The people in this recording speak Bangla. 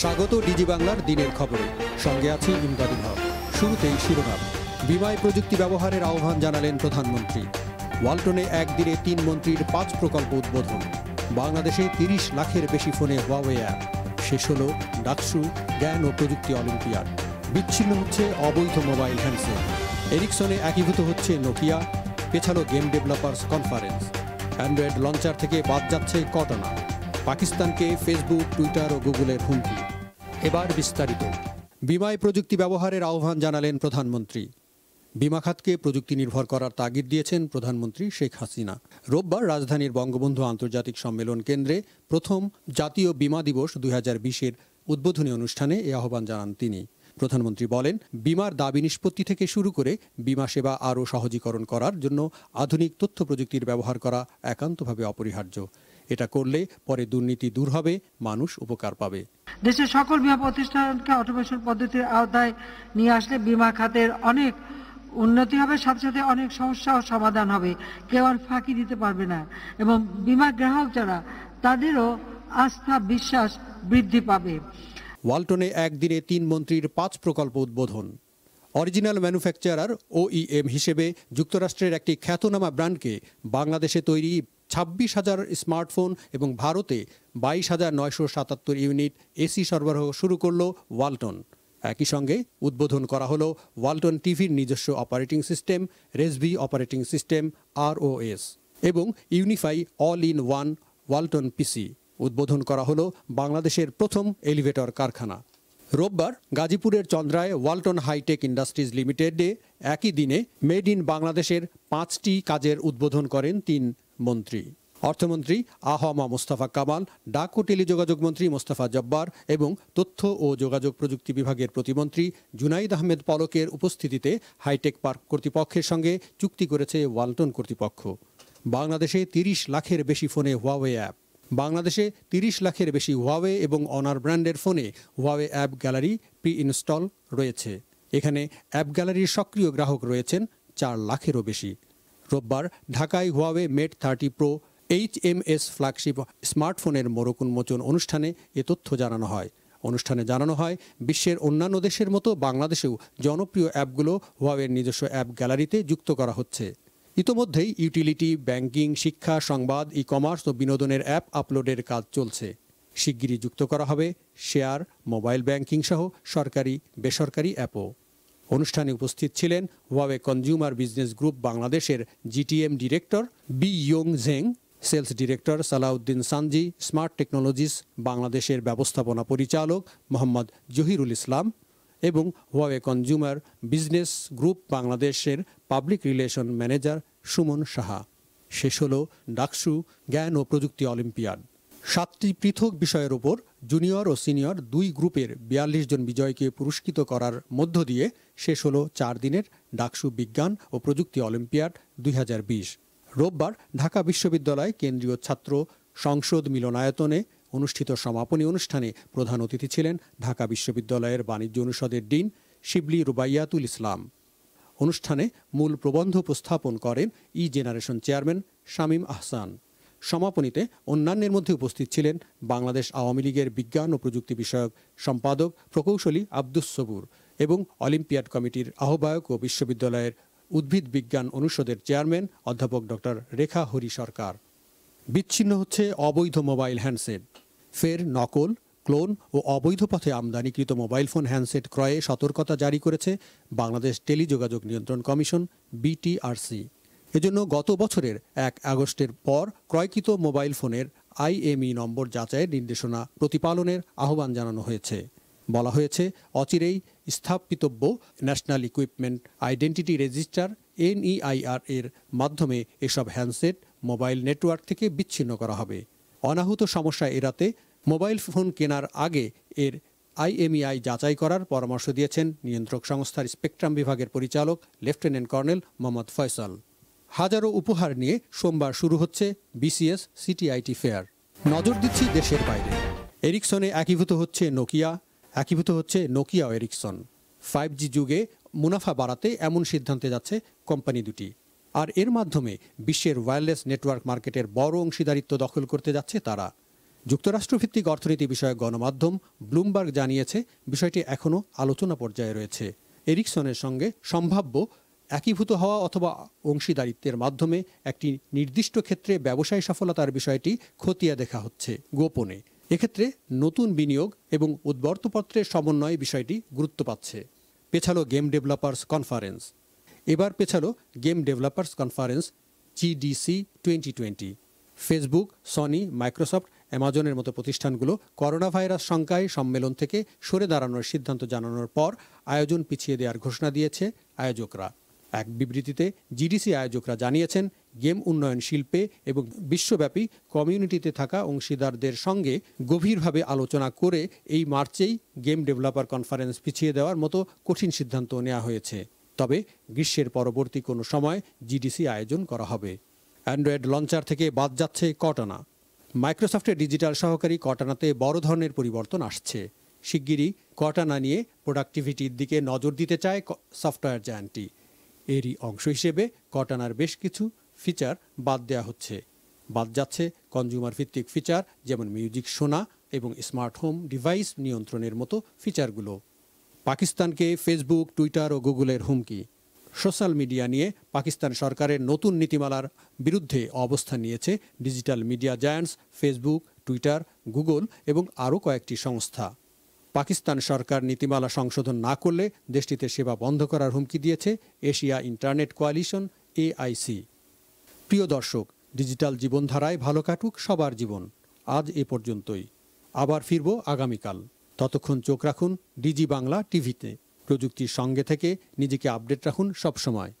স্বাগত ডিজি বাংলার দিনের খবরে সঙ্গে আছি ইমদাদুল ভাব শুরুতেই শিরোনাম বিমায় প্রযুক্তি ব্যবহারের আহ্বান জানালেন প্রধানমন্ত্রী ওয়ালটনে একদিনে তিন মন্ত্রীর পাঁচ প্রকল্প উদ্বোধন বাংলাদেশে তিরিশ লাখের বেশি ফোনে হুয়াওয়ে অ্যাপ শেষ হল ডাকসু জ্ঞান ও প্রযুক্তি অলিম্পিয়াড বিচ্ছিন্ন হচ্ছে অবৈধ মোবাইল হ্যান্ডসেট এরিকসনে একীভূত হচ্ছে নোকিয়া পেছালো game developers conference Android launcher থেকে বাদ যাচ্ছে কটনা পাকিস্তানকে ফেসবুক টুইটার ও গুগলের হুমকি এবার বিস্তারিত বিমায় প্রযুক্তি ব্যবহারের আহ্বান জানালেন প্রধানমন্ত্রী বিমা খাতকে প্রযুক্তি নির্ভর করার তাগিদ দিয়েছেন প্রধানমন্ত্রী শেখ হাসিনা রোববার রাজধানীর বঙ্গবন্ধু আন্তর্জাতিক সম্মেলন কেন্দ্রে প্রথম জাতীয় বিমা দিবস দুই হাজার বিশের উদ্বোধনী অনুষ্ঠানে এ আহ্বান জানান তিনি প্রধানমন্ত্রী বলেন বিমার দাবি নিষ্পত্তি থেকে শুরু করে বিমা সেবা আরও সহজীকরণ করার জন্য আধুনিক তথ্য প্রযুক্তির ব্যবহার করা একান্তভাবে অপরিহার্য এটা করলে পরে দুর্নীতি দূর হবে মানুষ উপকার পাবে দেশের সকল বিমা প্রতিষ্ঠানকে অটোমেশন পদ্ধতির আওতায় নিয়ে আসলে বিমা খাতের অনেক উন্নতি হবে সাথে সাথে অনেক সমস্যাও সমাধান হবে কেউ আর ফাঁকি দিতে পারবে না এবং বিমা গ্রাহক যারা তাদেরও আস্থা বিশ্বাস বৃদ্ধি পাবে ওয়ালটনে একদিনে তিন মন্ত্রীর পাঁচ প্রকল্প উদ্বোধন অরিজিনাল ম্যানুফ্যাকচারার ওইএম হিসেবে যুক্তরাষ্ট্রের একটি খ্যাতনামা ব্র্যান্ডকে বাংলাদেশে তৈরি ছাব্বিশ হাজার স্মার্টফোন এবং ভারতে বাইশ হাজার নয়শো সাতাত্তর ইউনিট এসি সরবরাহ শুরু করল ওয়ালটন একই সঙ্গে উদ্বোধন করা হলো ওয়ালটন টিভির নিজস্ব অপারেটিং সিস্টেম রেসভি অপারেটিং সিস্টেম আরওএস এবং unify all in one Walton PC উদ্বোধন করা হলো বাংলাদেশের প্রথম এলিভেটর কারখানা রোববার গাজীপুরের চন্দ্রায় ওয়ালটন হাইটেক ইন্ডাস্ট্রিজ লিমিটেডে একই দিনে মেড ইন বাংলাদেশের পাঁচটি কাজের উদ্বোধন করেন তিন মন্ত্রী অর্থমন্ত্রী আহমা মোস্তাফা কামাল ডাক ও টেলিযোগাযোগ মন্ত্রী মোস্তাফা জব্বার এবং তথ্য ও যোগাযোগ প্রযুক্তি বিভাগের প্রতিমন্ত্রী জুনাইদ আহমেদ পলকের উপস্থিতিতে হাইটেক পার্ক কর্তৃপক্ষের সঙ্গে চুক্তি করেছে ওয়ালটন কর্তৃপক্ষ বাংলাদেশে তিরিশ লাখের বেশি ফোনে হুয়াওয়ে অ্যাপ বাংলাদেশে তিরিশ লাখের বেশি হুয়াওয়ে এবং অনার ব্র্যান্ডের ফোনে Huawei app gallery pre install রয়েছে এখানে অ্যাপ গ্যালারির সক্রিয় গ্রাহক রয়েছেন চার লাখেরও বেশি রোববার ঢাকায় Huawei Mate thirty Pro H M S flagship স্মার্টফোনের মোরক উন্মোচন অনুষ্ঠানে এ তথ্য জানানো হয় অনুষ্ঠানে জানানো হয় বিশ্বের অন্যান্য দেশের মতো বাংলাদেশেও জনপ্রিয় অ্যাপগুলো হুয়াওয়ের নিজস্ব অ্যাপ গ্যালারিতে যুক্ত করা হচ্ছে ইতোমধ্যেই ইউটিলিটি ব্যাংকিং শিক্ষা সংবাদ ই কমার্স ও বিনোদনের অ্যাপ আপলোডের কাজ চলছে শিগগিরই যুক্ত করা হবে শেয়ার মোবাইল ব্যাংকিং সহ সরকারি বেসরকারি অ্যাপও অনুষ্ঠানে উপস্থিত ছিলেন ওয়াবে কনজিউমার বিজনেস গ্রুপ বাংলাদেশের GTM director B Young Zheng sales director Salauddin Sanji smart technologies বাংলাদেশের ব্যবস্থাপনা পরিচালক মোহাম্মদ জহিরুল ইসলাম এবং ওয়াবে কনজিউমার বিজনেস গ্রুপ বাংলাদেশের public relation manager Suman Saha শেষ হল ডাকসু জ্ঞান ও প্রযুক্তি অলিম্পিয়াড সাতটি পৃথক বিষয়ের উপর জুনিয়র ও সিনিয়র দুই গ্রুপের বিয়াল্লিশ জন বিজয়কে পুরস্কৃত করার মধ্য দিয়ে শেষ হলো চার দিনের ডাকসু বিজ্ঞান ও প্রযুক্তি অলিম্পিয়াড দুই রোববার ঢাকা বিশ্ববিদ্যালয় কেন্দ্রীয় ছাত্র সংসদ মিলনায়তনে অনুষ্ঠিত সমাপনী অনুষ্ঠানে প্রধান অতিথি ছিলেন ঢাকা বিশ্ববিদ্যালয়ের বাণিজ্য অনুষদের ডিন শিবলি রুবাইয়াতুল ইসলাম অনুষ্ঠানে মূল প্রবন্ধ উপস্থাপন করেন E generation chairman Shamim Ahsan সমাপনীতে অন্যান্যের মধ্যে উপস্থিত ছিলেন বাংলাদেশ আওয়ামী লীগের বিজ্ঞান ও প্রযুক্তি বিষয়ক সম্পাদক প্রকৌশলী আব্দুস সবুর এবং অলিম্পিয়াড কমিটির আহ্বায়ক ও বিশ্ববিদ্যালয়ের উদ্ভিদ বিজ্ঞান অনুষদের চেয়ারম্যান অধ্যাপক ডক্টর রেখা হরি সরকার বিচ্ছিন্ন হচ্ছে অবৈধ মোবাইল হ্যান্ডসেট ফের নকল ক্লোন ও অবৈধ পথে আমদানিকৃত মোবাইল ফোন হ্যান্ডসেট ক্রয়ে সতর্কতা জারি করেছে বাংলাদেশ টেলিযোগাযোগ নিয়ন্ত্রণ কমিশন বিটিআরসি এজন্য গত বছরের এক আগস্টের পর ক্রয়কৃত মোবাইল ফোনের আইএমই নম্বর যাচাইয়ের নির্দেশনা প্রতিপালনের আহ্বান জানানো হয়েছে বলা হয়েছে অচিরেই স্থাপিতব্য national equipment identity register NEIR এর মাধ্যমে এসব হ্যান্ডসেট মোবাইল নেটওয়ার্ক থেকে বিচ্ছিন্ন করা হবে অনাহূত সমস্যা এড়াতে মোবাইল ফোন কেনার আগে এর আইএমইআই যাচাই করার পরামর্শ দিয়েছেন নিয়ন্ত্রক সংস্থার স্পেকট্রাম বিভাগের পরিচালক লেফটেন্যান্ট কর্নেল মোহাম্মদ ফয়সাল হাজারো উপহার নিয়ে সোমবার শুরু হচ্ছে বিসিএস সিটিআইটি ফেয়ার নজর দিচ্ছি দেশের বাইরে এরিকসনে একীভূত হচ্ছে নোকিয়া একীভূত হচ্ছে নোকিয়া ও এরিকসন ফাইভ জি যুগে মুনাফা বাড়াতে এমন সিদ্ধান্তে যাচ্ছে কোম্পানি দুটি আর এর মাধ্যমে বিশ্বের ওয়্যারলেস নেটওয়ার্ক মার্কেটের বড় অংশীদারিত্ব দখল করতে যাচ্ছে তারা যুক্তরাষ্ট্রভিত্তিক অর্থনীতি বিষয়ক গণমাধ্যম ব্লুমবার্গ জানিয়েছে বিষয়টি এখনও আলোচনা পর্যায়ে রয়েছে এরিকসনের সঙ্গে সম্ভাব্য একীভূত হওয়া অথবা অংশীদারিত্বের মাধ্যমে একটি নির্দিষ্ট ক্ষেত্রে ব্যবসায় সফলতার বিষয়টি খতিয়া দেখা হচ্ছে গোপনে এক্ষেত্রে নতুন বিনিয়োগ এবং উদ্বর্তপত্রের সমন্বয় বিষয়টি গুরুত্ব পাচ্ছে পেছালো গেম ডেভেলপার্স কনফারেন্স এবার পেছালো game developers conference GDC twenty twenty Facebook Sony Microsoft অ্যামাজনের মতো প্রতিষ্ঠানগুলো করোনা ভাইরাস শঙ্কায় সম্মেলন থেকে সরে দাঁড়ানোর সিদ্ধান্ত জানানোর পর আয়োজন পিছিয়ে দেওয়ার ঘোষণা দিয়েছে আয়োজকরা এক বিবৃতিতে জিডিসি আয়োজকরা জানিয়েছেন গেম উন্নয়ন শিল্পে এবং বিশ্বব্যাপী কমিউনিটিতে থাকা অংশীদারদের সঙ্গে গভীরভাবে আলোচনা করে এই মার্চেই গেম ডেভেলপার কনফারেন্স পিছিয়ে দেওয়ার মতো কঠিন সিদ্ধান্ত নেওয়া হয়েছে তবে গ্রীষ্মের পরবর্তী কোনো সময় জিডিসি আয়োজন করা হবে অ্যান্ড্রয়েড লঞ্চার থেকে বাদ যাচ্ছে কটানা মাইক্রোসফটের ডিজিটাল সহকারী কটানাতে বড় ধরনের পরিবর্তন আসছে শিগগিরই কটানা নিয়ে প্রোডাক্টিভিটির দিকে নজর দিতে চায় সফটওয়্যার জায়ান্টটি এরই অংশ হিসেবে ঘটনার বেশ কিছু ফিচার বাদ দেওয়া হচ্ছে বাদ যাচ্ছে কনজিউমার ভিত্তিক ফিচার যেমন মিউজিক শোনা এবং স্মার্ট হোম ডিভাইস নিয়ন্ত্রণের মতো ফিচারগুলো পাকিস্তানকে ফেসবুক টুইটার ও গুগলের হুমকি সোশ্যাল মিডিয়া নিয়ে পাকিস্তান সরকারের নতুন নীতিমালার বিরুদ্ধে অবস্থান নিয়েছে digital media giants Facebook Twitter Google এবং আরও কয়েকটি সংস্থা পাকিস্তান সরকার নীতিমালা সংশোধন না করলে দেশটিতে সেবা বন্ধ করার হুমকি দিয়েছে এশিয়া ইন্টারনেট কোয়ালিশন এআইসি প্রিয় দর্শক ডিজিটাল জীবনধারায় ভালো কাটুক সবার জীবন আজ এ পর্যন্তই আবার ফিরব আগামীকাল ততক্ষণ চোখ রাখুন ডিজি বাংলা টিভিতে প্রযুক্তির সঙ্গে থেকে নিজেকে আপডেট রাখুন সবসময়